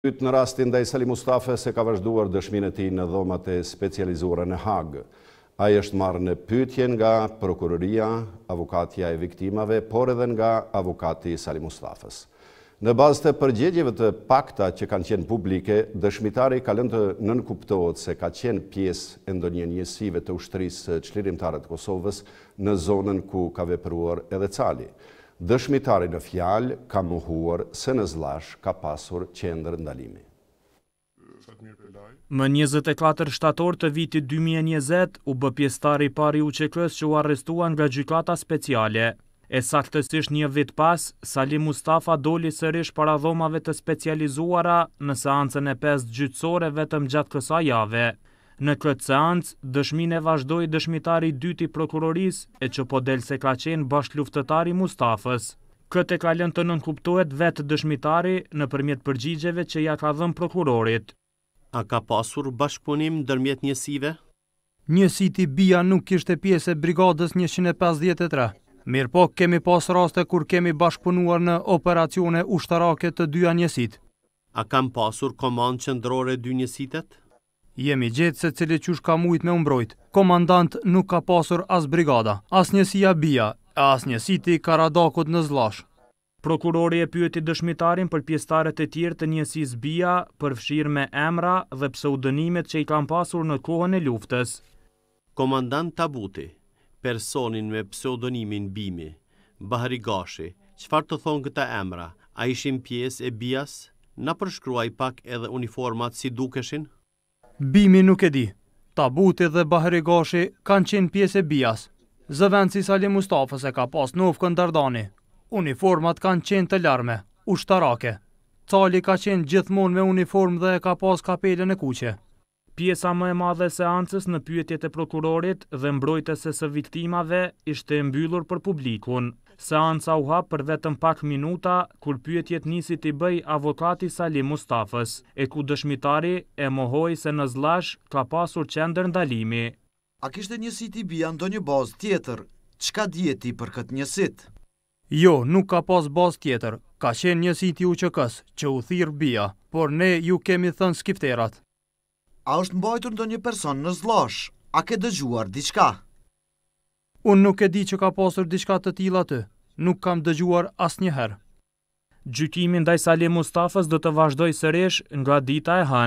Këtë në rastin ndaj Salim Mustafa se ka vazhduar dëshmin e ti në dhomat e specializuara në hagë. A i është marrë në pytjen nga prokuroria, Avukatja e viktimave, por edhe nga avokati Salim Mustafës. Në bazë të përgjegjive të pakta që kanë qenë publike, dëshmitari ka lëndë të nënkuptohet se ka qenë piesë e ndonjë njësive të ushtrisë qlirimtarët Kosovës në zonën ku ka vepruar edhe cali dëshmitari në fjalë ka muhuar se në zlash ka pasur qendrë ndalimi. Më 24 shtator të vitit 2020 u bëpjestari pari u qekës që u arrestua nga gjykata speciale. E saktësisht një vit pas, Salim Mustafa doli sërish para dhomave të specializuara në seancën e 5 gjytësore vetëm gjatë kësa jave. Në këtë seancë, dëshmine vazhdoj dëshmitari dyti prokuroris e që po del se ka qenë bashkë luftetari Mustafës. Këtë e ka lënë të nënkuptohet vetë dëshmitari në përmjet përgjigjeve që ja ka dhëmë prokurorit. A ka pasur bashkëpunim në dërmjet njësive? Njësiti bia nuk pjesë e brigadës 153. Mirë po, kemi pas raste kur kemi bashkëpunuar në operacione ushtarake të dyja njësit. A kam pasur komandë qëndrore dy njësitet? jemi gjetë se cili qush ka mujt me umbrojt. Komandant nuk ka pasur as brigada, as njësi bia, as njësi ti karadakot në zlash. Prokurori e pyëti dëshmitarin për pjestarët e tjerë të njësi zbia, përfshirë me emra dhe pseudonimet që i kam pasur në kohën e luftës. Komandant Tabuti, personin me pseudonimin Bimi, Bahri Gashi, qëfar të thonë këta emra, a ishim pjesë e bias, në përshkruaj pak edhe uniformat si dukeshin? Bimi nuk e di. Tabuti dhe Bahri gashi kanë qenë pjesë e bias. Zëvenë si Salim Mustafa se ka pas në ufë këndardani. Uniformat kanë qenë të larme, ushtarake. Cali ka qenë gjithmon me uniform dhe e ka pas kapele në kuqe. Pjesa më e madhe seancës në pyetjet e prokurorit dhe mbrojtës e së viktimave ishte mbyllur për publikun seanca u hapë për vetëm pak minuta, kur pyetjet nisi të i bëj avokati Salim Mustafës, e ku dëshmitari e mohoj se në zlash ka pasur qender ndalimi. A kishte një CTB ndo një bazë tjetër? Qka djeti për këtë njësit? Jo, nuk ka pas bazë tjetër. Ka qenë një CTB u qëkës, që u thirë bia, por ne ju kemi thënë skifterat. A është mbajtur ndo një person në zlash? A ke dëgjuar diçka? Unë nuk e di që ka pasur diçka të tillë aty. Nuk kam dëgjuar asnjëherë. Gjykimi ndaj Salim Mustafës do të vazhdojë sëresh nga dita e hanë.